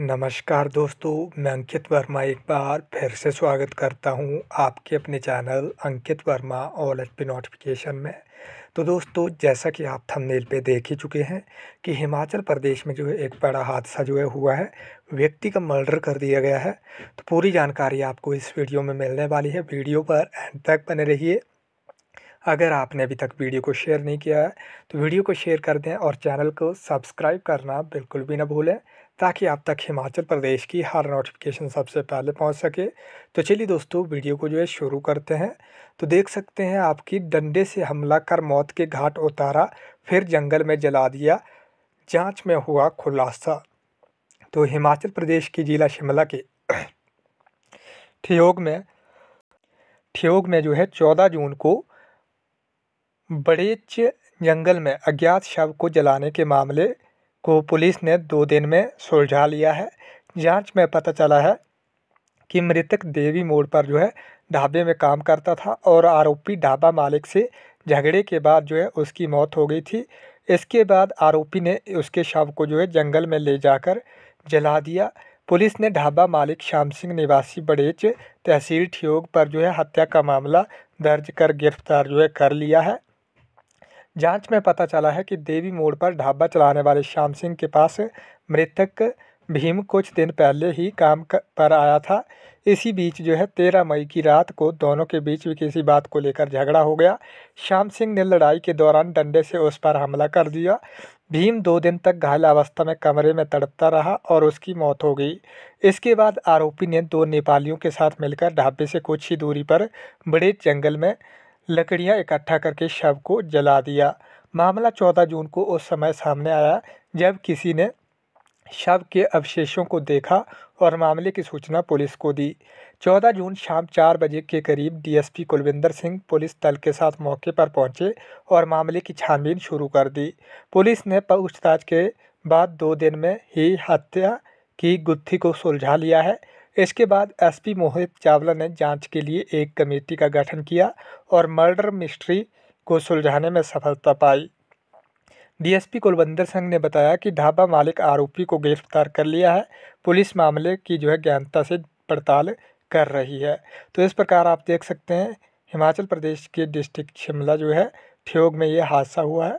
नमस्कार दोस्तों मैं अंकित वर्मा एक बार फिर से स्वागत करता हूं आपके अपने channel Ankit Verma all H P notification में तो दोस्तों जैसा कि आप थंबनेल पे देख ही चुके हैं कि हिमाचल प्रदेश में जो है एक बड़ा हादसा जो है हुआ है व्यक्ति का मर्डर कर दिया गया है तो पूरी जानकारी आपको इस वीडियो में मिलने वाली है वीडियो पर एंड तक बने रहिए अगर आपने अभी तक वीडियो को शेयर नहीं किया है तो वीडियो को शेयर कर दें और चैनल को सब्सक्राइब करना बिल्कुल भी ना भूलें ताकि आप तक हिमाचल प्रदेश की हर नोटिफिकेशन सबसे पहले पहुंच सके तो चलिए दोस्तों वीडियो को जो है शुरू करते हैं तो देख सकते हैं आपकी डंडे से हमला कर मौत के घाट उतारा फिर जंगल में जला दिया जांच में हुआ खुलासा तो हिमाचल प्रदेश की जिला शिमला के ठियोग में ठियोग में जो है चौदह जून को बड़ेच जंगल में अज्ञात शव को जलाने के मामले को पुलिस ने दो दिन में सुलझा लिया है जांच में पता चला है कि मृतक देवी मोड़ पर जो है ढाबे में काम करता था और आरोपी ढाबा मालिक से झगड़े के बाद जो है उसकी मौत हो गई थी इसके बाद आरोपी ने उसके शव को जो है जंगल में ले जाकर जला दिया पुलिस ने ढाबा मालिक श्याम सिंह निवासी बड़ेच तहसील ठियोग पर जो है हत्या का मामला दर्ज कर गिरफ्तार जो है कर लिया है जांच में पता चला है कि देवी मोड़ पर ढाबा चलाने वाले श्याम सिंह के पास मृतक भीम कुछ दिन पहले ही काम पर आया था इसी बीच जो है तेरह मई की रात को दोनों के बीच भी किसी बात को लेकर झगड़ा हो गया श्याम सिंह ने लड़ाई के दौरान डंडे से उस पर हमला कर दिया भीम दो दिन तक घायल अवस्था में कमरे में तड़पता रहा और उसकी मौत हो गई इसके बाद आरोपी ने दो नेपालियों के साथ मिलकर ढाबे से कुछ ही दूरी पर बड़े जंगल में लकड़ियां इकट्ठा करके शव को जला दिया मामला चौदह जून को उस समय सामने आया जब किसी ने शव के अवशेषों को देखा और मामले की सूचना पुलिस को दी चौदह जून शाम चार बजे के करीब डीएसपी कुलविंदर सिंह पुलिस दल के साथ मौके पर पहुंचे और मामले की छानबीन शुरू कर दी पुलिस ने पूछताछ के बाद दो दिन में ही हत्या की गुत्थी को सुलझा लिया है इसके बाद एसपी मोहित चावला ने जांच के लिए एक कमेटी का गठन किया और मर्डर मिस्ट्री को सुलझाने में सफलता पाई डीएसपी कुलवंदर सिंह ने बताया कि ढाबा मालिक आरोपी को गिरफ्तार कर लिया है पुलिस मामले की जो है ज्ञानता से पड़ताल कर रही है तो इस प्रकार आप देख सकते हैं हिमाचल प्रदेश के डिस्ट्रिक्ट शिमला जो है ठियोग में ये हादसा हुआ है